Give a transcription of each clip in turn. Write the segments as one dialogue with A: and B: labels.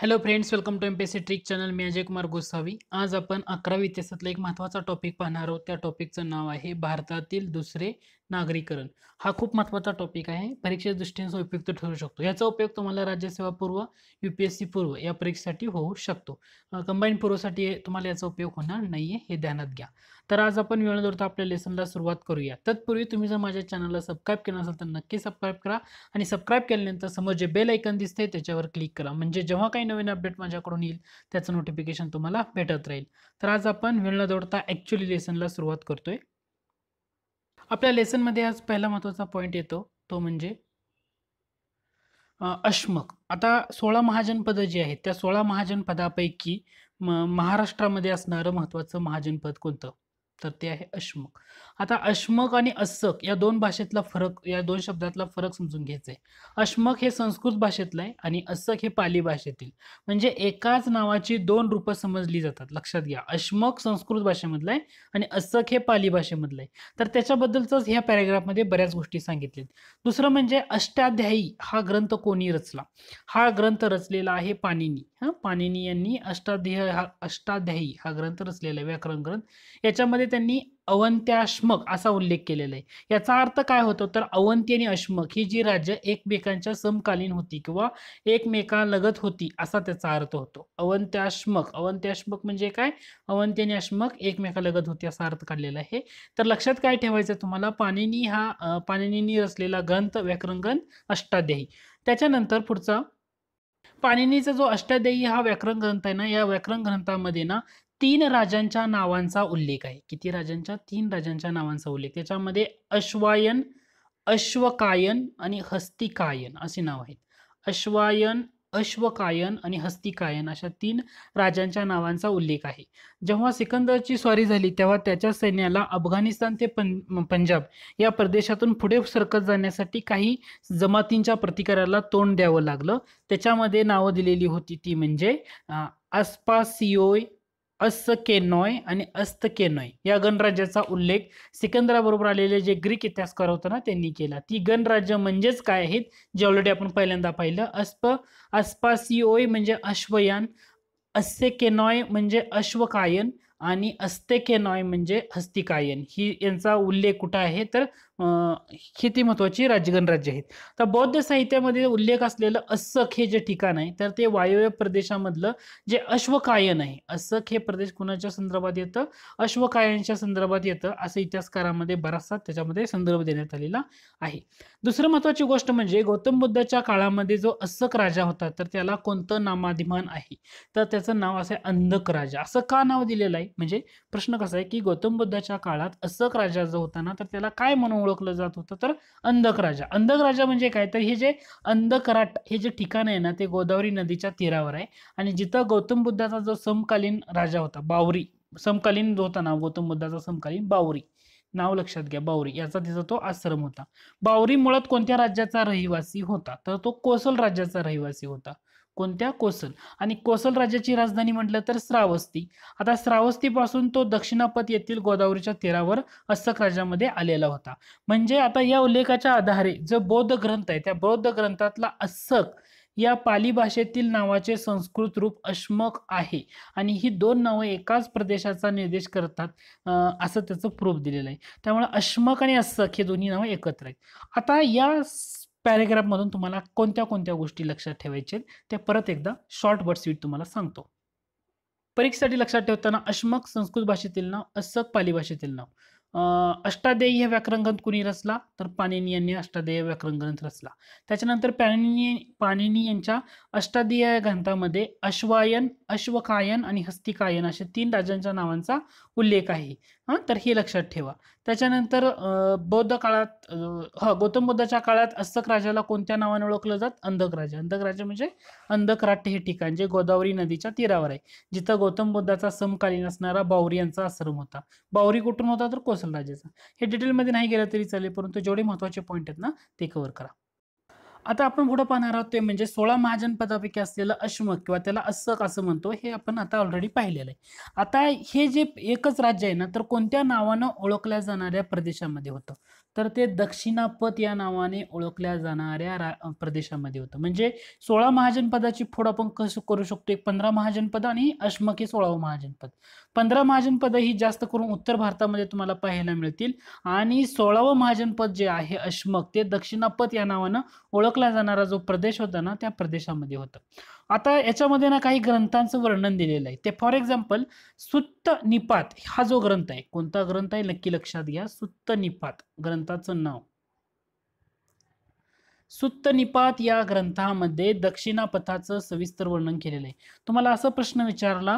A: hello friends welcome to M trick channel मी अजय कुमार गोसावी आज आपण अकरावी इतिहासातला एक महत्त्वाचा टॉपिक पाहणार आहोत त्या टॉपिकचं नाव आहे भारतातील दुसरे नागरीकरण हा खूप महत्त्वाचा टॉपिक आहे परीक्षेच्या दृष्टीने उपयुक्त ठरू शकतो याचा उपयोग तुम्हाला राज्यसेवा पूर्व यू पी एस सी पूर्व या परीक्षेसाठी होऊ शकतो कंबाईंड पूर्वसाठी तुम्हाला याचा उपयोग होणार नाही आहे हे ध्यानात घ्या तर आज आपण वेळ वेळेनंतर आपल्या लेसनला सुरुवात करूया तत्पूर्वी तुम्ही जर माझ्या चॅनलला सबस्क्राईब केलं असेल तर नक्की सबस्क्राईब करा आणि सबस्क्राईब केल्यानंतर समोर जे बेल ऐकन दिसते त्याच्यावर क्लिक करा म्हणजे जेव्हा काही नवीन अपडेट माझ्याकडून येईल त्याचं नोटिफिकेशन तुम्हाला भेटत राहील तर आज आपण वेळ न दौडता ॲक्च्युअली लेसनला सुरुवात करतोय आपल्या लेसनमध्ये आज पहिला महत्त्वाचा पॉईंट येतो तो म्हणजे अश्मक आता सोळा महाजनपद जी आहेत त्या सोळा महाजनपदापैकी म महाराष्ट्रामध्ये असणारं महत्त्वाचं महाजनपद कोणतं तर ते आहे अश्मक आता अश्मक आणि अस्सक या दोन भाषेतला फरक या दोन शब्दातला फरक समजून घ्यायचा आहे अश्मक हे संस्कृत भाषेतलं आहे आणि अस्सक हे पाली भाषेतील म्हणजे एकाच नावाची दोन रूपं समजली जातात लक्षात घ्या अश्मक संस्कृत भाषेमधलं आहे आणि असक हे पाली भाषेमधलं आहे तर त्याच्याबद्दलच ह्या पॅरेग्राफमध्ये बऱ्याच गोष्टी सांगितल्यात दुसरं म्हणजे अष्टाध्यायी हा ग्रंथ कोणी रचला हा ग्रंथ रचलेला आहे पाणिनी हां पाणिनी यांनी अष्टाध्यायी हा अष्टाध्यायी हा ग्रंथ रचलेला आहे व्याकरण ग्रंथ याच्यामध्ये त्यांनी अवंत्याश्मक असा उल्लेख केलेला आहे याचा अर्थ काय होतो तर अवंती आणि अश्मक ही जी राज्य एकमेकांच्या समकालीन होती किंवा एकमेकालगत होती असा त्याचा अर्थ होतो अवंत्याश्मक अवंत्याश्मक म्हणजे काय अवंती आणि अश्मक एकमेकालगत होती असा अर्थ काढलेला आहे तर लक्षात काय ठेवायचं तुम्हाला पाणिनी हा पाणिनीनी रचलेला ग्रंथ व्याकरण ग्रंथ अष्टाध्यायी त्याच्यानंतर पुढचा पाणिनीचा जो अष्टाध्यायी हा व्याकरण ग्रंथ आहे ना या व्याकरण ग्रंथामध्ये ना तीन राजांच्या नावांचा उल्लेख आहे किती राजांच्या तीन राजांच्या नावांचा उल्लेख त्याच्यामध्ये अश्वायन अश्वकायन आणि हस्तिकायन असे नाव आहेत अश्वायन अश्वकायन आणि हस्तिकायन अशा तीन राजांच्या नावांचा उल्लेख आहे जेव्हा सिकंदरची स्वारी झाली तेव्हा त्याच्या सैन्याला अफगाणिस्तान ते पंजाब या प्रदेशातून पुढे सरकत जाण्यासाठी काही जमातींच्या प्रतिकाराला तोंड द्यावं लागलं त्याच्यामध्ये नावं दिलेली होती ती म्हणजे आस्पासिओय अस्त केनॉय आणि अस्त केनॉय या गणराज्याचा उल्लेख सिकंदराबरोबर आलेले जे ग्रीक इतिहासकार होते ना त्यांनी केला ती गणराज्य म्हणजेच काय आहेत जे ऑलरेडी आपण पहिल्यांदा पाहिलं अस्प अस्पासिओय म्हणजे अश्वयान अस्से केनॉय म्हणजे अश्वकायन आणि अस्ते केनॉय म्हणजे हस्तिकायन ही यांचा उल्लेख कुठं आहे तर हे महत्वाची महत्त्वाची राज्य आहेत तर बौद्ध साहित्यामध्ये उल्लेख असलेलं अस्सक हे जे ठिकाण आहे तर ते वायव्य प्रदेशामधलं जे अश्वकायन आहे असक हे प्रदेश कुणाच्या संदर्भात येतं अश्वकायनच्या संदर्भात येतं असं इतिहासकारामध्ये बराचसा त्याच्यामध्ये संदर्भ देण्यात आलेला आहे दुसरं महत्वाची गोष्ट म्हणजे गौतम बुद्धाच्या काळामध्ये जो असक राजा होता तर त्याला कोणतं नामाधिमान आहे तर त्याचं नाव असं आहे अंधक राजा असं का नाव दिलेलं आहे म्हणजे प्रश्न कसा आहे की गौतम बुद्धाच्या काळात असक राजा जो होता ना तर त्याला काय म्हणून ओळखलं जात होतं तर अंधक राजा अंधक राजा म्हणजे काय तर हे जे अंधकराट हे जे ठिकाण आहे ना ते गोदावरी नदीच्या तीरावर आहे आणि जिथं गौतम बुद्धाचा जो समकालीन राजा होता बावरी समकालीन जो होता ना गौतम बुद्धाचा समकालीन बावरी नाव लक्षात घ्या बावरी याचा तिचा तो आश्रम होता बावरी मुळात कोणत्या राज्याचा रहिवासी होता तर तो कोसल राज्याचा रहिवासी होता कोणत्या कोसल आणि कोसल राज्याची राजधानी म्हटलं तर श्रावस्ती आता श्रावस्तीपासून तो दक्षिणापत येथील गोदावरीच्या तीरावर अस्सक राज्यामध्ये आलेला होता म्हणजे आता या उल्लेखाच्या आधारे जो बौद्ध ग्रंथ आहे त्या बौद्ध ग्रंथातला अस्सक या पाली भाषेतील नावाचे संस्कृत रूप अश्मक आहे आणि ही दोन नावं एकाच प्रदेशाचा निर्देश करतात असं त्याचं प्रूफ दिलेलं आहे त्यामुळे अश्मक आणि अस्सक हे दोन्ही नावं एकत्र आहेत आता या पॅरेग्राफमधून तुम्हाला कोणत्या कोणत्या गोष्टी लक्षात ठेवायचे ते परत एकदा शॉर्ट बट स्वीट तुम्हाला सांगतो परीक्षेसाठी लक्षात ठेवताना अश्मक संस्कृत भाषेतील नाव अस्सक पाली भाषेतील नाव अष्टाध्यायी व्याकरण व्याकरणग्रंथ कुणी रचला तर पाणिनी यांनी अष्टाध्यायी ग्रंथ रचला त्याच्यानंतर पाणिनी पाणिनी यांच्या अष्टाध्याय ग्रंथामध्ये अश्वायन अश्वकायन आणि हस्तिकायन अशा तीन राजांच्या नावांचा उल्लेख आहे हां तर हे लक्षात ठेवा त्याच्यानंतर बौद्ध काळात हा गौतम बुद्धाच्या काळात अस्तक राजाला कोणत्या नावाने ओळखलं जात अंधक राजा अंधक राजा म्हणजे अंधकराट हे ठिकाण जे गोदावरी नदीच्या तीरावर आहे जिथं गौतम बुद्धाचा समकालीन असणारा बावरी यांचा आश्रम होता बावरी कुठून होता तर कोस शासन राज्याचा हे डिटेलमध्ये नाही गेलं तरी चालेल परंतु जेवढे महत्त्वाचे पॉईंट आहेत ना ते कव्हर करा आता आपण पुढं पाहणार आहोत ते म्हणजे सोळा महाजनपदापैकी असलेलं अश्मक किंवा त्याला अस्सक असं म्हणतो हे आपण आता ऑलरेडी पाहिलेलं आहे आता हे जे एकच राज्य आहे ना तर कोणत्या नावानं ओळखल्या जाणाऱ्या प्रदेशामध्ये होतं तर ते दक्षिणापथ या नावाने ओळखल्या जाणाऱ्या प्रदेशामध्ये होतं म्हणजे सोळा महाजनपदाची फोड आपण कसं करू शकतो एक पंधरा महाजनपद आणि अश्मक हे सोळावं महाजनपद पंधरा महाजनपद ही जास्त करून उत्तर भारतामध्ये तुम्हाला पाहायला मिळतील आणि सोळावं महाजनपद जे आहे अश्मक ते दक्षिणापद या नावानं ओळखला जाणारा जो प्रदेश होता ना त्या प्रदेशामध्ये होतं आता याच्यामध्ये ना काही ग्रंथांचं वर्णन दिलेलं आहे ते फॉर एक्झाम्पल सुत्त निपात हा जो ग्रंथ आहे कोणता ग्रंथ आहे नक्की लक्षात घ्या सुत्त निपात ग्रंथाचं नाव सुत्तनिपात या ग्रंथामध्ये दक्षिणापथाचं सविस्तर वर्णन केलेलं आहे तुम्हाला असा प्रश्न विचारला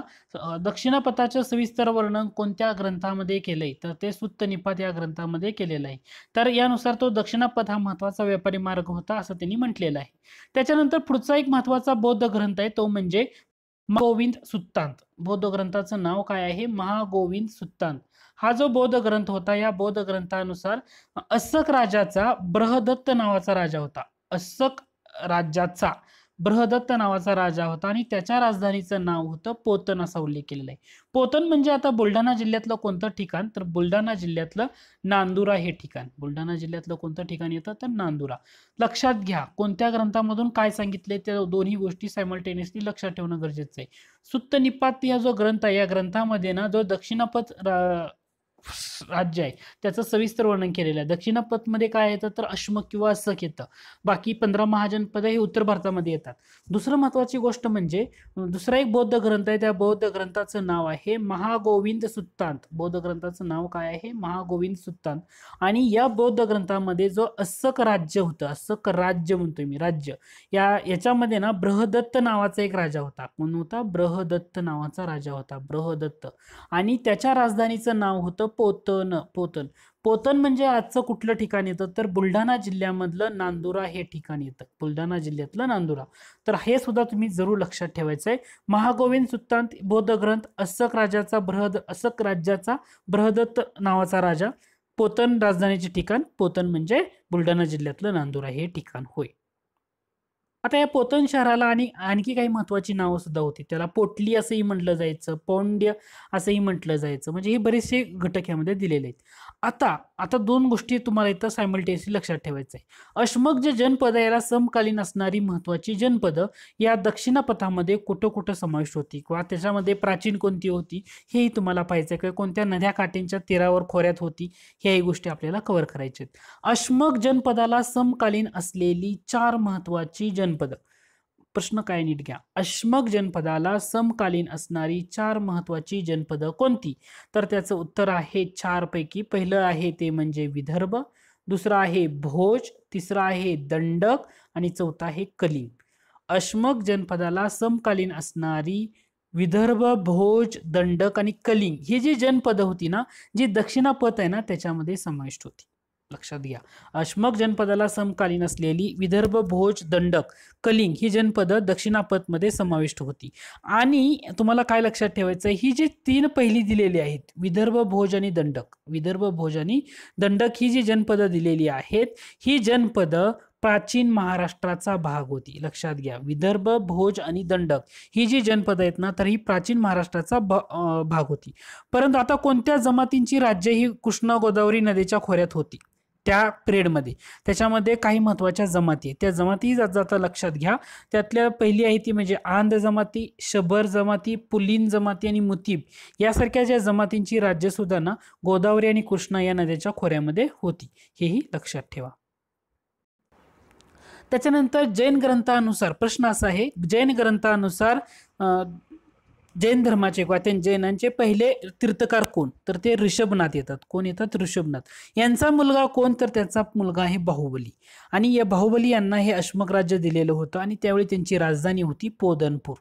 A: दक्षिणापथाचं सविस्तर वर्णन कोणत्या ग्रंथामध्ये केलंय तर ते सुत्तनिपात या ग्रंथामध्ये केलेलं आहे तर यानुसार तो दक्षिणापथ हा महत्वाचा व्यापारी मार्ग होता असं त्यांनी म्हटलेलं आहे त्याच्यानंतर पुढचा एक महत्वाचा बौद्ध ग्रंथ आहे तो म्हणजे महागोविंद सुत्तांत बौद्ध ग्रंथाचं नाव काय आहे महागोविंद सुत्तांत हा जो बौद्ध ग्रंथ होता या बौद्ध ग्रंथानुसार अस्सक राजाचा बृहदत्त नावाचा राजा होता अस्सक राज्याचा बृहदत्त नावाचा राजा होता आणि त्याच्या राजधानीचं नाव होतं पोतन असा उल्लेख केलेला आहे पोतन म्हणजे आता बुलढाणा जिल्ह्यातलं कोणतं ठिकाण तर बुलढाणा जिल्ह्यातलं नांदुरा हे ठिकाण बुलढाणा जिल्ह्यातलं कोणतं ठिकाण येतं तर नांदुरा लक्षात घ्या कोणत्या ग्रंथामधून काय सांगितले त्या दोन्ही गोष्टी सायमल्टेनियसली लक्षात ठेवणं गरजेचं आहे सुत्त निपात हा जो ग्रंथ आहे या ग्रंथामध्ये ना जो दक्षिणापथ राज्य आहे त्याचं सविस्तर वर्णन केलेलं आहे दक्षिणापथमध्ये काय येतं तर अश्मक किंवा असक येतं बाकी पंधरा महाजनपद हे उत्तर भारतामध्ये येतात दुसरं महत्वाची गोष्ट म्हणजे दुसरा एक बौद्ध ग्रंथ आहे त्या बौद्ध ग्रंथाचं नाव आहे महागोविंद सुत्तांत बौद्ध ग्रंथाचं नाव काय आहे महागोविंद सुत्तांत आणि या बौद्ध ग्रंथामध्ये जो असक राज्य होतं असक राज्य म्हणतोय मी राज्य या याच्यामध्ये ना बृहदत्त नावाचा एक राजा होता कोण होता बृहदत्त नावाचा राजा होता बृहदत्त आणि त्याच्या राजधानीचं नाव होतं पोतन पोतन पोतन म्हणजे आजचं कुठलं ठिकाण येतं तर बुलढाणा जिल्ह्यामधलं नांदुरा हे ठिकाण येतं बुलढाणा जिल्ह्यातलं नांदुरा तर हे सुद्धा तुम्ही जरूर लक्षात ठेवायचं आहे महागोविंद सुत्तांत बोधग्रंथ असक राजाचा बृहद असक राज्याचा बृहदत्त नावाचा राजा पोतन राजधानीचे ठिकाण पोतन म्हणजे बुलढाणा जिल्ह्यातलं नांदुरा हे ठिकाण होय आता या पोतन शहराला आणि आणखी काही महत्वाची नावं सुद्धा होती त्याला पोटली असंही म्हटलं जायचं पौंड्य असंही म्हटलं जायचं म्हणजे हे बरेचसे घटक यामध्ये दिलेले आहेत आता आता दोन गोष्टी तुम्हाला इथं सायमल्टेनियसली लक्षात ठेवायचं आहे अश्मक जे जनपद याला समकालीन असणारी महत्वाची जनपदं या दक्षिणापथामध्ये कुठं कुठं समाविष्ट होती किंवा त्याच्यामध्ये प्राचीन कोणती होती हेही तुम्हाला पाहिजे किंवा कोणत्या नद्या काठींच्या तीरावर खोऱ्यात होती ह्याही गोष्टी आपल्याला कव्हर करायच्या आहेत अश्मक जनपदाला समकालीन असलेली चार महत्त्वाची जनपदं प्रश्न काय नीट घ्या अश्मक जनपदाला समकालीन असणारी चार महत्वाची जनपद कोणती तर त्याचं उत्तर आहे चार पैकी पहिलं आहे ते म्हणजे विदर्भ दुसरं आहे भोज तिसरं आहे दंडक आणि चौथा आहे कलिंग अश्मक जनपदाला समकालीन असणारी विदर्भ भोज दंडक आणि कलिंग ही जी जनपदं होती ना जी दक्षिणापथ आहे ना त्याच्यामध्ये समाविष्ट होती लक्षात घ्या अश्मक जनपदाला समकालीन असलेली विदर्भ भोज दंडक कलिंग ही जनपदं मध्ये समाविष्ट होती आणि तुम्हाला काय लक्षात ठेवायचं ही जी तीन पहिली दिलेली आहेत विदर्भ भोज आणि दंडक विदर्भ भोज आणि दंडक ही जी जनपदं दिलेली आहेत ही जनपद प्राचीन महाराष्ट्राचा भाग होती लक्षात घ्या विदर्भ भोज आणि दंडक ही जी जनपद आहेत ना तर ही प्राचीन महाराष्ट्राचा भाग होती परंतु आता कोणत्या जमातींची राज्य ही कृष्णा गोदावरी नदीच्या खोऱ्यात होती त्या पिरियडमध्ये त्याच्यामध्ये काही महत्त्वाच्या जमाती आहेत त्या जमाती जात जाता लक्षात घ्या त्यातल्या पहिली आहे ती म्हणजे आंध जमाती शबर जमाती पुलीन जमाती आणि मुतीब यासारख्या ज्या जमातींची ना गोदावरी आणि कृष्णा या नद्याच्या खोऱ्यामध्ये होती हेही लक्षात ठेवा त्याच्यानंतर जैन ग्रंथानुसार प्रश्न असा आहे जैन ग्रंथानुसार जैन धर्माचे किंवा त्यां जैनांचे पहिले तीर्थकार कोण तर ते ऋषभनाथ येतात कोण येतात ऋषभनाथ यांचा मुलगा कोण तर त्यांचा मुलगा आहे बाहुबली आणि या बाहुबली यांना हे अश्मक राज्य दिलेलं होतं आणि त्यावेळी त्यांची राजधानी होती पोदनपूर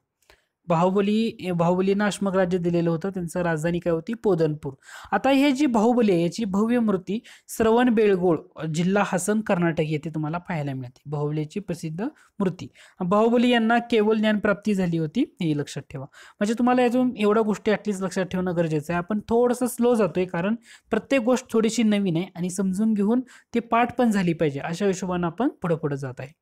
A: बाहुबली बाहुबली नाशमक राज्य दिलेलं होतं त्यांचं राजधानी काय होती पोदनपूर आता हे जी बाहुबली आहे याची भव्य मूर्ती श्रवण बेळगोळ जिल्हा हसन कर्नाटक येथे तुम्हाला पाहायला मिळते बाहुबलीची प्रसिद्ध मूर्ती बाहुबली यांना केवळ ज्ञानप्राप्ती झाली होती हे लक्षात ठेवा म्हणजे तुम्हाला अजून एवढ्या गोष्टी ॲटलीस्ट लक्षात ठेवणं गरजेचं आहे आपण थोडंसं स्लो जातोय कारण प्रत्येक गोष्ट थोडीशी नवीन आहे आणि समजून घेऊन ते पाठ पण झाली पाहिजे अशा हिशोबानं आपण पुढं पुढं जात आहे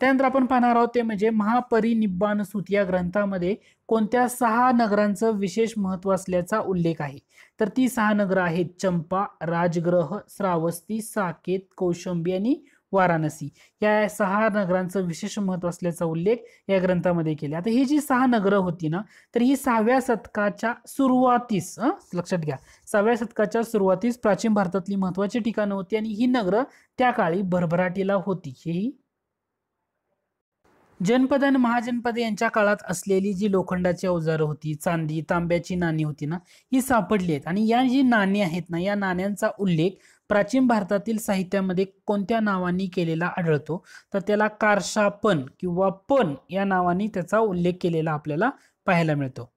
A: त्यानंतर आपण पाहणार आहोत ते म्हणजे महापरिनिब्बाण सूत या ग्रंथामध्ये कोणत्या सहा नगरांचं विशेष महत्त्व असल्याचा उल्लेख आहे तर ती सहा नगरं आहेत चंपा राजग्रह श्रावस्ती साकेत कौशंबी आणि वाराणसी या सहा नगरांचं विशेष महत्त्व असल्याचा उल्लेख या ग्रंथामध्ये केला आता ही जी सहा नगरं होती ना तर ही सहाव्या शतकाच्या सुरुवातीस लक्षात घ्या सहाव्या शतकाच्या सुरुवातीस प्राचीन भारतातली महत्त्वाची ठिकाणं होती आणि ही नगरं त्या काळी भरभराटीला होती हेही जनपद आणि महाजनपद यांच्या काळात असलेली जी लोखंडाची अवजारं होती चांदी तांब्याची नाणी होती ना ही सापडली आहेत आणि या जी नाणी आहेत ना या नाण्यांचा उल्लेख प्राचीन भारतातील साहित्यामध्ये कोणत्या नावाने केलेला आढळतो तर त्याला कारशापन किंवा पण या नावाने त्याचा उल्लेख केलेला आपल्याला पाहायला मिळतो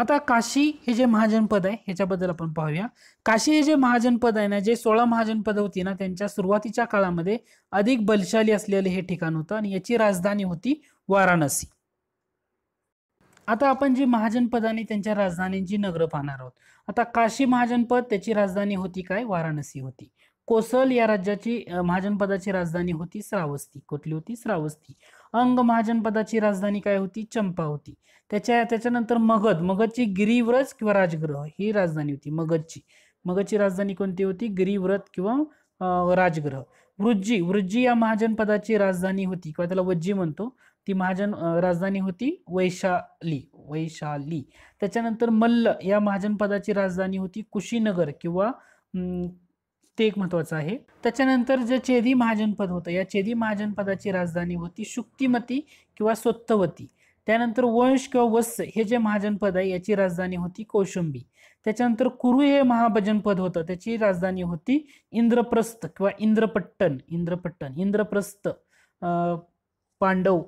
A: आता काशी हे जे महाजनपद आहे ह्याच्याबद्दल आपण पाहूया काशी हे जे महाजनपद आहे ना जे सोळा महाजनपद होती ना त्यांच्या सुरुवातीच्या काळामध्ये अधिक बलशाली असलेले हे ठिकाण होतं आणि याची राजधानी होती वाराणसी आता आपण जी महाजनपद आणि त्यांच्या राजधानींची नगरं पाहणार आहोत आता काशी महाजनपद त्याची राजधानी होती काय वाराणसी होती कोसल या राज्याची महाजनपदाची राजधानी होती श्रावस्ती कुठली होती श्रावस्ती अंग महाजनपदाची राजधानी काय होती चंपा होती त्याच्या त्याच्यानंतर मगध मगधची गिरीव्रत किंवा राजगृह ही राजधानी होती मगधची मगधची राजधानी कोणती होती गिरीव्रत किंवा राजग्रह वृज्जी वृज्जी या महाजनपदाची राजधानी होती किंवा त्याला वज्जी म्हणतो ती महाजन राजधानी होती वैशाली वैशाली त्याच्यानंतर मल्ल या महाजनपदाची राजधानी होती कुशीनगर किंवा ते एक महत्वाचं आहे त्याच्यानंतर जे चेदी महाजनपद होतं या चेदी महाजनपदाची राजधानी होती शुक्तिमती किंवा स्वत्तवती त्यानंतर वंश किंवा वत्स हे जे महाजनपद आहे याची राजधानी होती कौशंबी त्याच्यानंतर कुरु हे महाभजनपद होतं त्याची राजधानी होती इंद्रप्रस्थ किंवा इंद्रपट्टण इंद्रपट्टन इंद्रप्रस्थ पांडव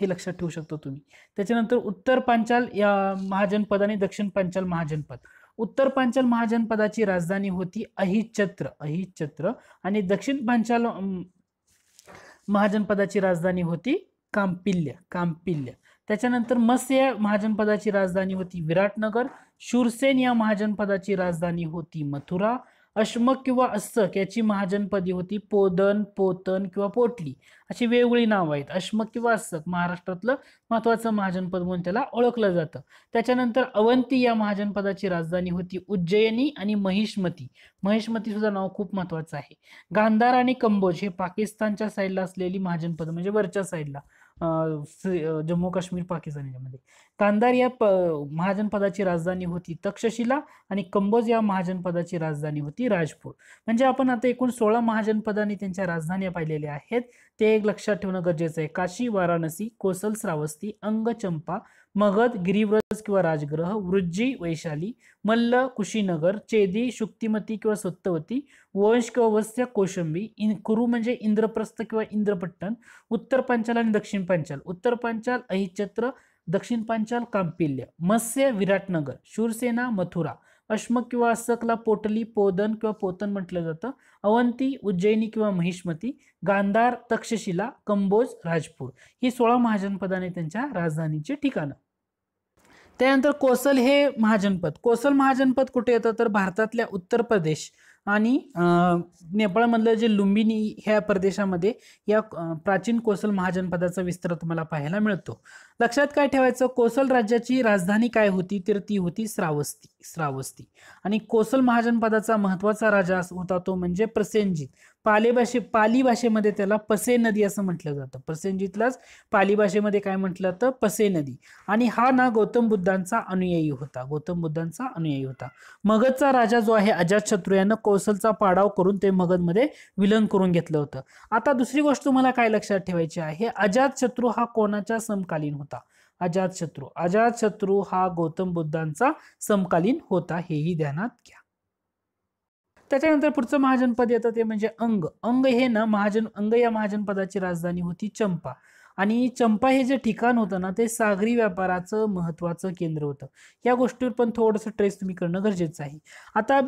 A: हे लक्षात ठेवू शकता तुम्ही त्याच्यानंतर उत्तर पांचाल या महाजनपद आणि दक्षिण पांचाल महाजनपद उत्तर पांचाल महाजनपदाची राजधानी होती अहिचत्र अहिचत्र आणि दक्षिण पांचाल महाजनपदाची राजधानी होती कांपिल्य कांपिल्य त्याच्यानंतर मस्य या महाजनपदाची राजधानी होती विराटनगर शूरसेन या महाजनपदाची राजधानी होती मथुरा अश्मक किंवा अस्सक याची महाजनपदी होती पोदन पोतन किंवा पोटली अशी वेगवेगळी नावं आहेत अश्मक किंवा अस्सक महाराष्ट्रातलं महत्वाचं महाजनपद म्हणून त्याला ओळखलं जातं त्याच्यानंतर अवंती या महाजनपदाची राजधानी होती उज्जयनी आणि महिष्मती महिष्मती सुद्धा नाव खूप महत्वाचं आहे गांधार आणि कंबोज हे पाकिस्तानच्या साईडला असलेली महाजनपद म्हणजे वरच्या साईडला जम्मू काश्मीर पाकिस्तान याच्यामध्ये कांदार या प महाजनपदाची राजधानी होती तक्षशिला आणि कंबोज या महाजनपदाची राजधानी होती राजपूर म्हणजे आपण आता एकूण सोळा महाजनपदांनी त्यांच्या राजधान्या पाहिलेल्या आहेत ते एक लक्षात ठेवणं गरजेचं आहे काशी वाराणसी कोसल श्रावस्ती अंगचंपा मगध गिरिव्रज किंवा राजग्रह वृज्जी वैशाली मल्ल कुशीनगर चेदी शुक्तिमती किंवा सत्तवती वंश किंवा वस्य कोशंबी इन कुरु म्हणजे इंद्रप्रस्थ किंवा इंद्रपट्टण उत्तर पांचाल आणि दक्षिण पांचाल उत्तर पांचाल अहिचत्र दक्षिण पांचाल कांपिल्य मत्स्य विराटनगर शूरसेना मथुरा अश्मक किंवा असकला पोटली पोदन किंवा पोतन म्हटलं जातं अवंती उज्जैनी किंवा महिष्मती गांधार तक्षशिला कंबोज राजपूर ही सोळा महाजनपदाने त्यांच्या राजधानीचे ठिकाणं त्यानंतर कोसल हे महाजनपद कोसल महाजनपद कुठे येतं तर भारतातल्या उत्तर प्रदेश आणि नेपाळमधलं जे लुंबिनी ह्या प्रदेशामध्ये या प्राचीन कोसल महाजनपदाचा विस्तार तुम्हाला पाहायला मिळतो लक्षात काय ठेवायचं कोसल राज्याची राजधानी काय होती तर ती होती श्रावस्ती श्रावस्ती आणि कोसल महाजनपदाचा महत्वाचा राजा होता तो म्हणजे प्रसेनजीत पाले भाषे पाली भाषेमध्ये त्याला पसे नदी असं म्हटलं जातं प्रसेनजीतलाच पाली भाषेमध्ये काय म्हटलं जातं पसे नदी आणि हा ना गौतम बुद्धांचा अनुयायी होता गौतम बुद्धांचा अनुयायी होता मगधचा राजा जो आहे अजातशत्रू यानं कौसलचा पाडाव करून ते मगधमध्ये विलन करून घेतलं होतं आता दुसरी गोष्ट तुम्हाला काय लक्षात ठेवायची आहे अजातशत्रू हा कोणाच्या समकालीन होता अजातशत्रू अजातशत्रू हा गौतम बुद्धांचा समकालीन होता हेही ध्यानात घ्या त्याच्यानंतर पुढचं महाजनपद येतं ते म्हणजे अंग अंग हे ना महाजन अंग या महाजनपदाची राजधानी होती चंपा आणि चंपा हे जे ठिकाण होतं ना ते सागरी व्यापाराचं महत्त्वाचं केंद्र होतं या गोष्टीवर पण थोडंसं ट्रेस तुम्ही करणं गरजेचं आहे आता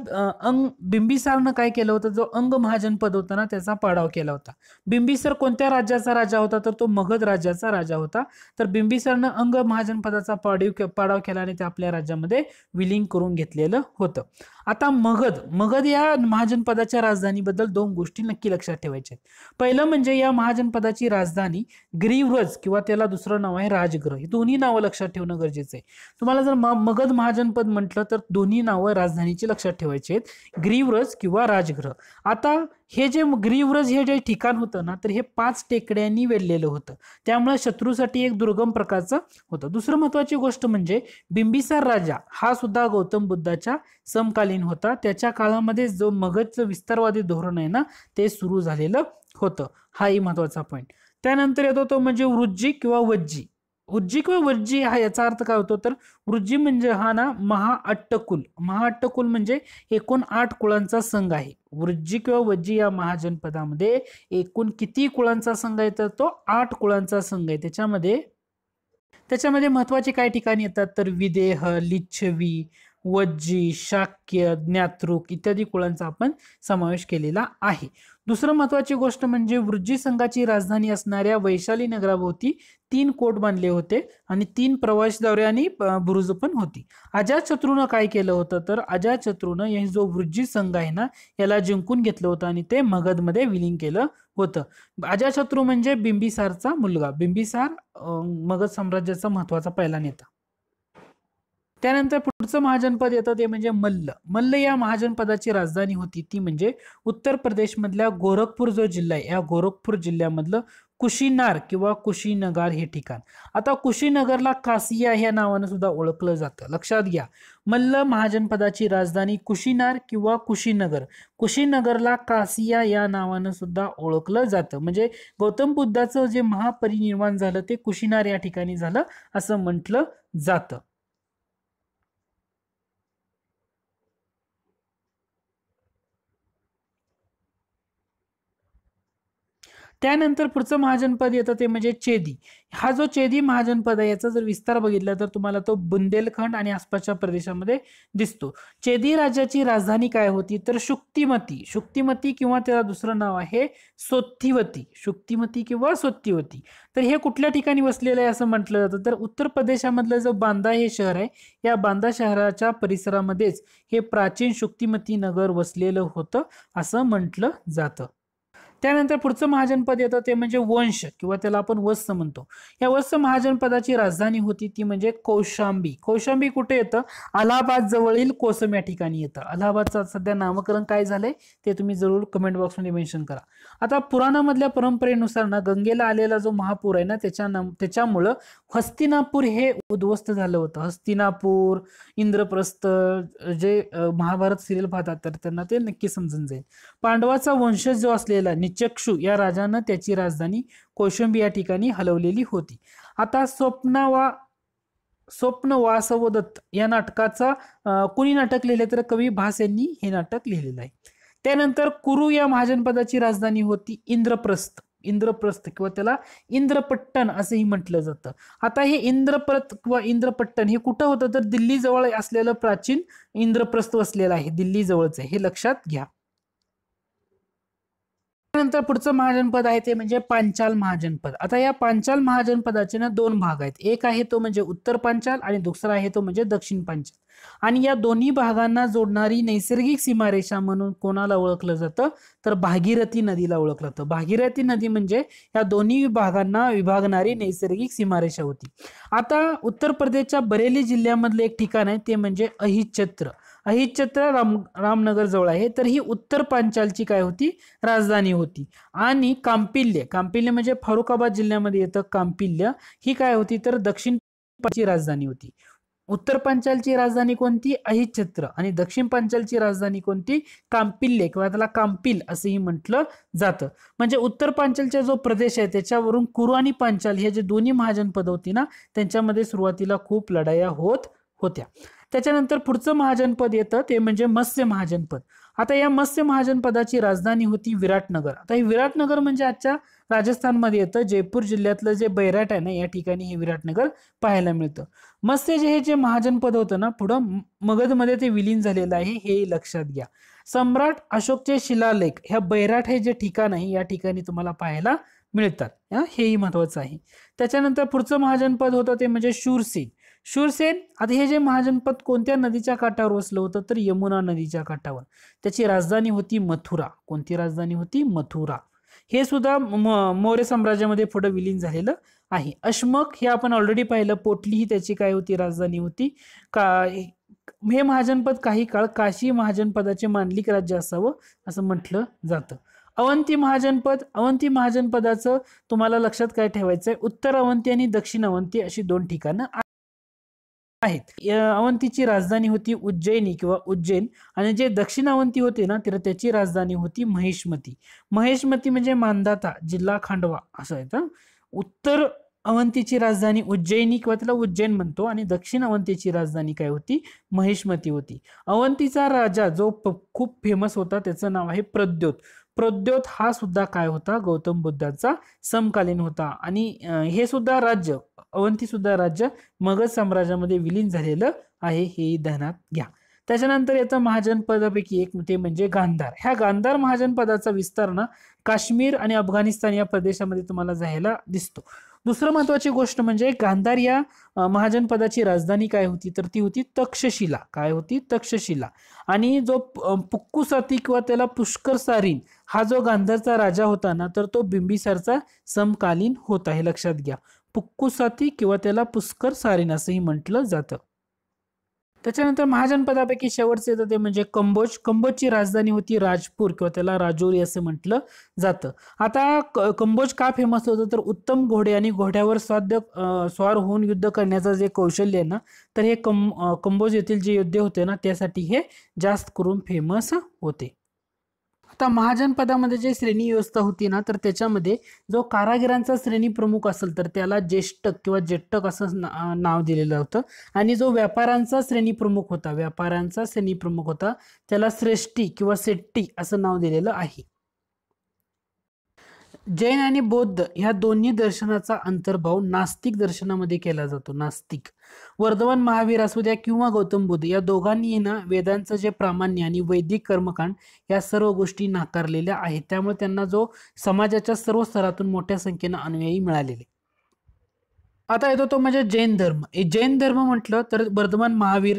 A: अंग बिंबिसारनं काय केलं होतं जो अंग महाजनपद होता ना त्याचा पाडाव केला होता बिंबिसर कोणत्या राज्याचा राजा होता तर तो मगध राज्याचा राजा होता तर बिंबिसरनं अंग महाजनपदाचा पाडीव पाडाव केला आणि ते आपल्या राज्यामध्ये विलीन करून घेतलेलं होतं आता मगध मगध या महाजनपदाच्या राजधानीबद्दल दोन गोष्टी नक्की लक्षात ठेवायच्या आहेत पहिलं म्हणजे या महाजनपदाची राजधानी ग्रीव्रज किंवा त्याला दुसरं नाव आहे राजग्रह ही दोन्ही नावं लक्षात ठेवणं गरजेचं आहे तुम्हाला जर मगध महाजनपद म्हटलं तर दोन्ही नावं राजधानीची लक्षात ठेवायची आहेत ग्रीव्रज किंवा राजग्रह आता हे जे ग्रीव्रज हे जे ठिकाण होतं ना तर हे पाच टेकड्यांनी वेढलेलं होतं त्यामुळे शत्रूसाठी एक दुर्गम प्रकारचं होतं दुसरं महत्वाची गोष्ट म्हणजे बिंबिसार राजा हा सुद्धा गौतम बुद्धाच्या समकालीन होता त्याच्या काळामध्ये जो मगधचं विस्तारवादी धोरण आहे ना ते सुरू झालेलं होतं हाही महत्वाचा पॉईंट त्यानंतर येतो तो म्हणजे वृज्जी किंवा वज्जी वृज्जी किंवा वज्जी हा याचा अर्थ काय होतो तर वृज्जी म्हणजे हा ना महाअट्टकुल महाअट्टकुल म्हणजे एकूण आठ कुळांचा संघ आहे वृज्जी किंवा वज्जी या महाजनपदामध्ये एकूण किती कुळांचा संघ आहे तर तो आठ कुळांचा संघ आहे त्याच्यामध्ये त्याच्यामध्ये महत्वाचे काय ठिकाणी येतात तर विदेह लिच्छवी वज्जी शाक्य ज्ञातृक इत्यादी कुळांचा आपण समावेश केलेला आहे दुसरं महत्वाची गोष्ट म्हणजे वृज्जी संघाची राजधानी असणाऱ्या वैशाली नगराभोवती तीन कोट बांधले होते आणि तीन प्रवास आणि बुरुज पण होती अजातशत्रूनं काय केलं होतं तर शत्रून हे जो वृज्जी संघ आहे ना याला जिंकून घेतलं होतं आणि ते मगधमध्ये विलीन केलं होतं अजातशत्रू म्हणजे बिंबिसारचा मुलगा बिंबिसार मगध साम्राज्याचा महत्वाचा पहिला नेता त्यानंतर पुढचं महाजनपद येतं ते म्हणजे मल्ल मल्ल या महाजनपदाची राजधानी होती ती म्हणजे उत्तर प्रदेशमधल्या गोरखपूर जो जिल्हा आहे या गोरखपूर जिल्ह्यामधलं कुशीनार किंवा कुशीनगर हे ठिकाण आता कुशीनगरला कासिया या नावानं सुद्धा ओळखलं जातं लक्षात घ्या मल्ल महाजनपदाची राजधानी कुशीनार किंवा कुशीनगर कुशीनगरला कासिया या नावानं सुद्धा ओळखलं जातं म्हणजे गौतम बुद्धाचं जे महापरिनिर्वाण झालं ते कुशीनार या ठिकाणी झालं असं म्हटलं जातं त्यानंतर पुढचं महाजनपद येतं ते म्हणजे चेदी हा जो चेदी महाजनपद आहे याचा जर विस्तार बघितला तर तुम्हाला तो बुंदेलखंड आणि आसपासच्या प्रदेशामध्ये दिसतो चेदी राज्याची राजधानी काय होती तर शुक्तिमती शुक्तिमती किंवा त्याला दुसरं नाव आहे सोत्थिवती शुक्तिमती किंवा सोत्थिवती तर हे कुठल्या ठिकाणी वसलेलं आहे असं म्हटलं जातं तर उत्तर प्रदेशामधलं जो बांदा हे शहर आहे या बांदा शहराच्या परिसरामध्येच हे प्राचीन शुक्तिमती नगर वसलेलं होतं असं म्हटलं जातं त्यानंतर पुढचं महाजनपद येतं ते म्हणजे वंश किंवा त्याला आपण वत्स म्हणतो या वत्स महाजनपदाची राजधानी होती ती म्हणजे कौशांबी कौशांबी कुठे येतं अलाहाबाद जवळील कोसम या ठिकाणी येतं अलाहाबादचं सध्या नामकरण काय झालंय ते तुम्ही जरूर कमेंट बॉक्समध्ये मेन्शन करा आता पुराणामधल्या परंपरेनुसार ना गंगेला आलेला जो महापूर आहे ना त्याच्या नाम त्याच्यामुळं हस्तिनापूर हे उद्ध्वस्त झालं होतं हस्तिनापूर इंद्रप्रस्थ जे महाभारत सिरियल पाहतात तर त्यांना ते नक्की समजून जाईल पांडवाचा वंशज जो असलेला चक्षु या राजानं त्याची राजधानी कौशंबी या ठिकाणी हलवलेली होती आता स्वप्नावा स्वप्न वासवदत्त या नाटकाचा कुणी नाटक लिहिले तर कवी भास यांनी हे नाटक लिहिलेलं आहे त्यानंतर कुरु या महाजनपदाची राजधानी होती इंद्रप्रस्थ इंद्रप्रस्थ किंवा त्याला इंद्रपट्टण असंही म्हटलं जातं आता हे इंद्रप्रत किंवा इंद्रपट्टण हे कुठं होतं तर दिल्लीजवळ असलेलं प्राचीन इंद्रप्रस्थ वसलेलं आहे दिल्लीजवळचं हे लक्षात घ्या नंतर पुढचं महाजनपद आहे ते म्हणजे पांचाल महाजनपद आता या पांचाल महाजनपदाचे ना दोन भाग आहेत एक आहे तो म्हणजे उत्तर पांचाल आणि दुसरा आहे तो म्हणजे दक्षिण पांचाल आणि या दोन्ही भागांना जोडणारी नैसर्गिक सीमारेषा म्हणून कोणाला ओळखलं जातं तर भागीरथी नदीला ओळखलं जातं भागीरथी नदी म्हणजे या दोन्ही भागांना विभागणारी नैसर्गिक सीमारेषा होती आता उत्तर प्रदेशच्या बरेली जिल्ह्यामधले एक ठिकाण आहे ते म्हणजे अहिच्छत्र ही छत्र राम जवळ आहे तर ही उत्तर पांचालची काय होती राजधानी होती आणि कांपिल्य कांपिल्य म्हणजे फारुखाबाद जिल्ह्यामध्ये येतं कांपिल्य ही काय होती तर दक्षिण ची राजधानी होती उत्तर पांचालची राजधानी कोणती अहिच्छत्र आणि दक्षिण पांचालची राजधानी कोणती कांपिल्ले किंवा त्याला कांपिल असंही म्हटलं जातं म्हणजे उत्तर पांचालचा जो प्रदेश आहे त्याच्यावरून कुरु आणि पांचाल हे जे दोन्ही महाजनपद होती ना त्यांच्यामध्ये सुरुवातीला खूप लढाया होत होत्या त्याच्यानंतर पुढचं महाजनपद येतं ते म्हणजे मत्स्य महाजनपद आता या मत्स्य महाजनपदाची राजधानी होती विराटनगर आता हे विराटनगर म्हणजे आजच्या राजस्थानमध्ये येतं जयपूर जिल्ह्यातलं जे बैराट आहे ना या ठिकाणी हे विराटनगर पाहायला मिळतं मत्स्य जे हे जे महाजनपद होतं ना पुढं मगधमध्ये ते विलीन झालेलं आहे हे लक्षात घ्या सम्राट अशोकचे शिलालेख ह्या बैराट हे जे ठिकाण आहे या ठिकाणी तुम्हाला पाहायला मिळतात हेही महत्वाचं आहे त्याच्यानंतर पुढचं महाजनपद होतं ते म्हणजे शूरसिंग शूरसेन आता हे जे महाजनपद कोणत्या नदीच्या काठावर वसलं होतं तर यमुना नदीच्या काठावर त्याची राजधानी होती मथुरा कोणती राजधानी होती मथुरा हे सुद्धा मौर्य साम्राज्यामध्ये पुढे विलीन झालेलं आहे अश्मक हे आपण ऑलरेडी पाहिलं पोटली ही त्याची काय होती राजधानी होती का हे महाजनपद काही काळ काशी महाजनपदाचे मानलिक राज्य असावं असं म्हटलं जातं अवंती महाजनपद अवंती महाजनपदाचं तुम्हाला लक्षात काय ठेवायचं आहे उत्तर अवंती आणि दक्षिण अवंती अशी दोन ठिकाणं आहेत अवंतीची राजधानी होती उज्जैनी किंवा उज्जैन आणि जे दक्षिण अवंती होते ना तर त्याची राजधानी होती महेशमती महेशमती म्हणजे मांदाता जिल्हा खांडवा असं आहे उत्तर अवंतीची राजधानी उज्जैनी किंवा त्याला उज्जैन म्हणतो आणि दक्षिण अवंतीची राजधानी काय होती महेशमती होती अवंतीचा राजा जो खूप फेमस होता त्याचं नाव आहे प्रद्योत प्रद्योत हा सुद्धा काय होता गौतम बुद्धांचा समकालीन होता आणि हे सुद्धा राज्य अवंती सुद्धा राज्य मगध साम्राज्यामध्ये विलीन झालेलं आहे हे ध्यानात घ्या त्याच्यानंतर याचं महाजनपदापैकी एक ते म्हणजे गांधार ह्या गांधार महाजनपदाचा विस्तार ना काश्मीर आणि अफगाणिस्तान या प्रदेशामध्ये तुम्हाला जायला दिसतो दुसरं महत्वाची गोष्ट म्हणजे गांधार या महाजनपदाची राजधानी काय होती तर ती होती तक्षशिला काय होती तक्षशिला आणि जो पुक्कुसाती किंवा त्याला पुष्कर सारीन हा जो गांधारचा राजा होता ना तर तो बिंबिसारचा समकालीन होता हे लक्षात घ्या पुक्कुसाती किंवा त्याला पुष्कर सारीन असंही म्हटलं जातं त्याच्यानंतर महाजनपदापैकी शेवटचे येतं ते म्हणजे कंबोज कंबोजची राजधानी होती राजपूर किंवा त्याला राजौरी असं म्हटलं जातं आता कंबोज का फेमस होतं तर उत्तम घोडे आणि घोड्यावर स्वाद्य स्वार होऊन युद्ध करण्याचं जे कौशल्य आहे ना तर हे कम कंबोज येथील जे युद्ध होते ना त्यासाठी हे जास्त करून फेमस होते आता महाजनपदामध्ये जे श्रेणी व्यवस्था होती ना तर त्याच्यामध्ये जो कारागिरांचा श्रेणी प्रमुख असेल तर त्याला ज्येष्ठक किंवा जेट्टक असं नाव दिलेलं होतं आणि जो व्यापारांचा श्रेणी प्रमुख होता व्यापाऱ्यांचा श्रेणी प्रमुख होता त्याला श्रेष्ठी किंवा सेट्टी असं नाव दिलेलं आहे जैन आणि बौद्ध ह्या दोन्ही दर्शनाचा अंतर्भाव नास्तिक दर्शनामध्ये केला जातो नास्तिक वर्धमान महावीर असू द्या किंवा गौतम बुद्ध या दोघांनी ना वेदांचं जे प्रामाण्य आणि वैदिक कर्मकांड या सर्व गोष्टी नाकारलेल्या आहेत त्यामुळे त्यांना जो समाजाच्या सर्व स्तरातून मोठ्या संख्येनं अनुयायी मिळालेले आता येतो तो म्हणजे जैन धर्म जैन धर्म म्हटलं तर वर्धमान महावीर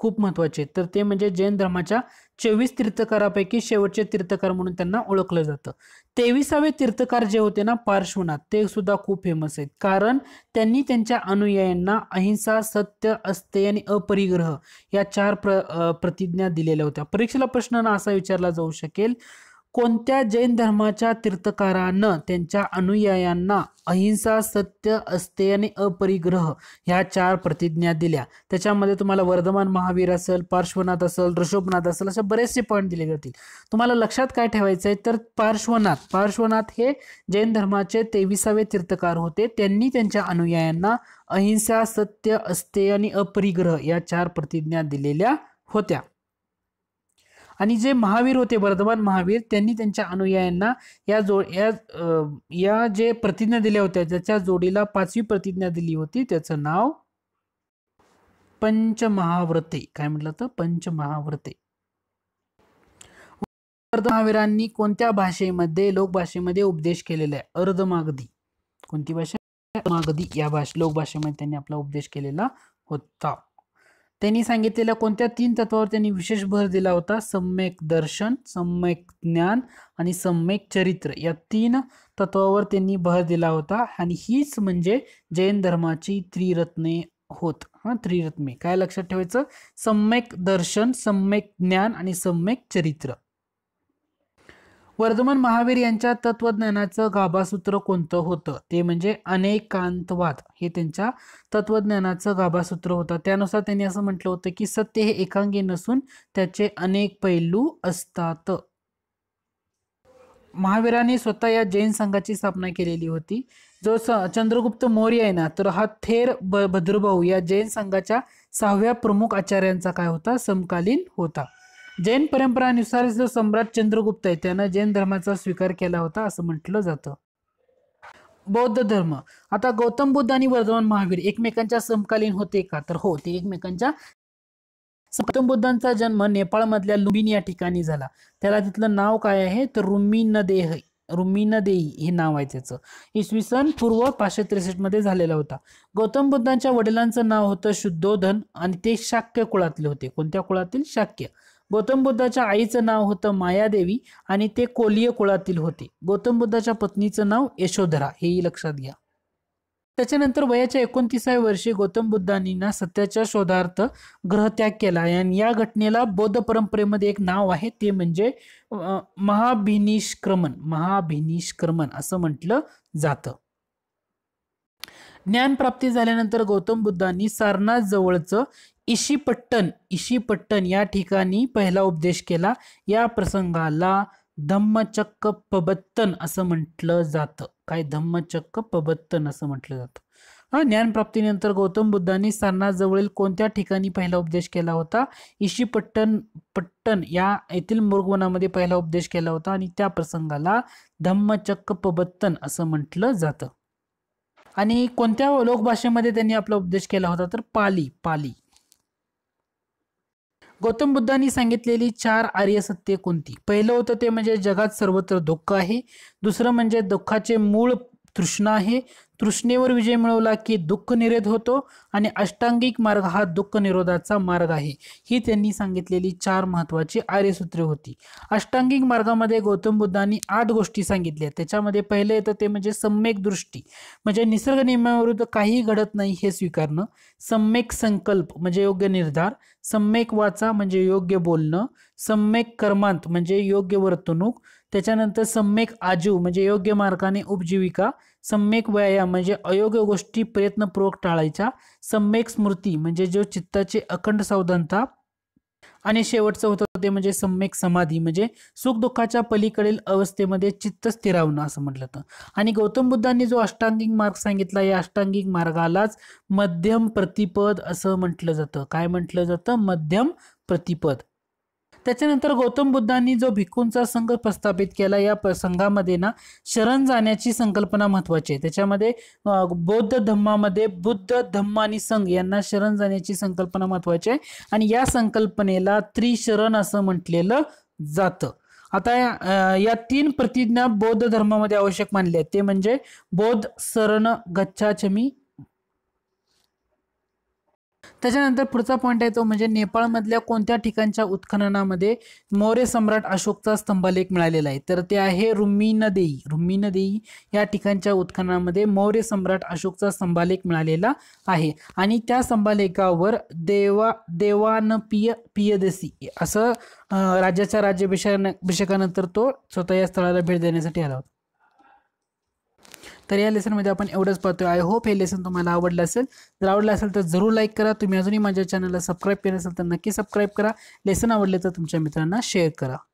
A: खूप महत्त्वाचे तर ते म्हणजे जैन धर्माच्या चोवीस तीर्थकारापैकी शेवटचे तीर्थकार म्हणून त्यांना ओळखलं जातं तेविसावे तीर्थकार जे होते ना पार्श्वनाथ ते सुद्धा खूप फेमस आहेत कारण त्यांनी त्यांच्या अनुयायांना अहिंसा सत्य अस्ते आणि अपरिग्रह या चार प्र प्रतिज्ञा दिलेल्या होत्या परीक्षेला प्रश्न असा विचारला जाऊ शकेल कोणत्या जैन धर्माच्या तीर्थकारानं त्यांच्या अनुयायांना अहिंसा सत्य अस्ते आणि अपरिग्रह ह्या चार प्रतिज्ञा दिल्या त्याच्यामध्ये तुम्हाला वर्धमान महावीर असेल पार्श्वनाथ असेल ऋषभनाथ असेल असे बरेचसे पॉईंट दिले जातील तुम्हाला लक्षात काय ठेवायचं आहे तर पार्श्वनाथ पार्श्वनाथ हे जैन धर्माचे तेविसावे तीर्थकार होते त्यांनी त्यांच्या अनुयायांना अहिंसा सत्य अस्ते आणि अपरिग्रह या चार प्रतिज्ञा दिलेल्या होत्या आणि जे महावीर होते वर्धमान महावीर त्यांनी त्यांच्या अनुयायांना या जो या या जे प्रतिज्ञा दिल्या होत्या ज्याच्या जोडीला पाचवी प्रतिज्ञा दिली होती त्याचं नाव पंचमहाव्रते काय म्हटलं तर पंचमहाव्रते महावीरांनी कोणत्या भाषेमध्ये लोकभाषेमध्ये उपदेश केलेला आहे अर्धमागधी कोणती भाषा मागधी या भाषे लोकभाषेमध्ये त्यांनी आपला उपदेश केलेला होता त्यांनी सांगितलेल्या कोणत्या तीन तत्वावर त्यांनी विशेष भर दिला होता सम्यक दर्शन सम्यक ज्ञान आणि सम्यक चरित्र या तीन तत्वावर त्यांनी भर दिला होता आणि हीच म्हणजे जैन धर्माची त्रिरत्ने होत हां त्रिरत्ने काय लक्षात ठेवायचं सम्यक दर्शन सम्यक ज्ञान आणि सम्यक चरित्र वर्धमान महावीर यांच्या तत्वज्ञानाचं गाभासूत्र कोणतं होतं ते म्हणजे अनेकांतवाद हे त्यांच्या तत्वज्ञानाचं गाभासूत्र होतं त्यानुसार त्यांनी असं म्हटलं होतं की सत्य हे एकांगी नसून त्याचे अनेक पैलू असतात महावीरांनी स्वतः या जैन संघाची स्थापना केलेली होती जो चंद्रगुप्त मौर्य आहे ना तर हा थेर ब भद्रभाऊ या जैन संघाच्या सहाव्या प्रमुख आचार्यांचा काय होता समकालीन होता जैन परंपरानुसार जो सम्राट चंद्रगुप्त आहे त्यानं जैन धर्माचा स्वीकार केला होता असं म्हटलं जातं बौद्ध धर्म आता गौतम बुद्ध आणि वर्धमान महावीर एकमेकांच्या समकालीन होते का तर हो ते एकमेकांच्या गौतम बुद्धांचा जन्म नेपाळमधल्या लुंबिनी या ठिकाणी झाला त्याला तिथलं नाव काय आहे तर रुमिन देई हे नाव आहे त्याचं इसवी सन पूर्व पाचशे त्रेसष्ट मध्ये झालेला होता गौतम बुद्धांच्या वडिलांचं नाव होतं शुद्धोधन आणि ते शाक्य कुळातले होते कोणत्या कुळातील शाक्य गौतम बुद्धाच्या आईचं नाव होतं मायादेवी आणि ते कोलिय कुळातील होते गौतम बुद्धाच्या पत्नीचं नाव यशोधरा हेही लक्षात घ्या त्याच्यानंतर वयाच्या एकोणतीसाव्या वर्षी गौतम बुद्धांनी सत्याच्या शोधार्थ ग्रहत्याग केला आणि या घटनेला बौद्ध परंपरेमध्ये एक नाव आहे ते म्हणजे महाभिनिष्क्रमण महाभिनिष्क्रमण असं म्हटलं जातं प्राप्ती झाल्यानंतर गौतम बुद्धांनी सारनाथ जवळचं इशिपट्टन इशिपट्टन या ठिकाणी पहिला उपदेश केला या प्रसंगाला धम्मचक्क पबत्तन असं म्हटलं जातं काय धम्मचक्क पबत्तन असं म्हटलं जातं हा ज्ञानप्राप्तीनंतर गौतम बुद्धांनी सारनाथजवळील कोणत्या ठिकाणी पहिला उपदेश केला होता इशिपट्टन पट्टन या येथील मूर्गवनामध्ये पहिला उपदेश केला होता आणि त्या प्रसंगाला धम्मचक्क पबत्तन असं म्हटलं जातं आणि कोणत्या लोकभाषेमध्ये त्यांनी आपला उपदेश केला होता तर पाली पाली गौतम बुद्धांनी सांगितलेली चार आर्य सत्य कोणती पहिलं होतं ते म्हणजे जगात सर्वत्र दुःख आहे दुसरं म्हणजे दुःखाचे मूळ तृष्णा आहे तृष्णेवर विजय मिळवला की दुःख निरोध होतो आणि अष्टांगिक मार्ग हा दुःख निरोधाचा मार्ग आहे ही त्यांनी सांगितलेली चार महत्त्वाची आर्यसूत्रे होती अष्टांगिक मार्गामध्ये गौतम बुद्धांनी आठ गोष्टी सांगितल्या त्याच्यामध्ये पहिले येतं ते म्हणजे सम्यक दृष्टी म्हणजे निसर्ग नियमाविरुद्ध काही घडत नाही हे स्वीकारणं सम्यक संकल्प म्हणजे योग्य निर्धार सम्यक वाचा म्हणजे योग्य बोलणं सम्यक कर्मांत म्हणजे योग्य वर्तणूक त्याच्यानंतर सम्यक आजीव म्हणजे योग्य मार्गाने उपजीविका सम्यक व्यायाम म्हणजे अयोग्य गोष्टी प्रयत्नपूर्वक टाळायच्या सम्यक स्मृती म्हणजे जो चित्ताचे अखंड सावधानता आणि शेवटचं होतं ते म्हणजे सम्यक समाधी म्हणजे सुख दुःखाच्या पलीकडील अवस्थेमध्ये चित्त स्थिरावणं असं म्हटलं जातं आणि गौतम बुद्धांनी जो अष्टांगिक मार्ग सांगितला या अष्टांगिक मार्गालाच मध्यम प्रतिपद असं म्हटलं जातं काय म्हटलं जातं मध्यम प्रतिपद त्याच्यानंतर गौतम बुद्धांनी जो भिक्खूंचा संघ प्रस्थापित केला या संघामध्ये ना शरण जाण्याची संकल्पना महत्वाची आहे त्याच्यामध्ये बौद्ध धम्मामध्ये बुद्ध धम्म आणि संघ यांना शरण जाण्याची संकल्पना महत्वाची आहे आणि या संकल्पनेला त्रिशरण असं म्हटलेलं जातं आता या, या तीन प्रतिज्ञा बौद्ध धर्मामध्ये आवश्यक मानल्या आहेत ते म्हणजे बौद्ध शरण गच्छाछमी त्याच्यानंतर पुढचा पॉईंट आहे तो म्हणजे नेपाळमधल्या कोणत्या ठिकाणच्या उत्खननामध्ये मौर्य सम्राट अशोकचा स्तंभलेख मिळालेला आहे तर ते आहे रुमिनदेई रुमिनदेई या ठिकाणच्या उत्खननामध्ये मौर्य सम्राट अशोकचा स्तंभालेख मिळालेला आहे आणि त्या स्तंभालेखावर देवा देवान पिय पियदसी असं राज्याच्या अभिषेकानंतर तो स्वतः या स्थळाला भेट देण्यासाठी आला होता तर या लेसनमध्ये आपण एवढंच पाहतोय आय होप हे लेसन तुम्हाला आवडलं असेल जर आवडलं असेल तर जरूर लाईक करा तुम्ही अजूनही माझ्या चॅनलला सबस्क्राईब केलं असेल तर नक्की सबस्क्राईब करा लेसन आवडले तर तुमच्या मित्रांना शेअर करा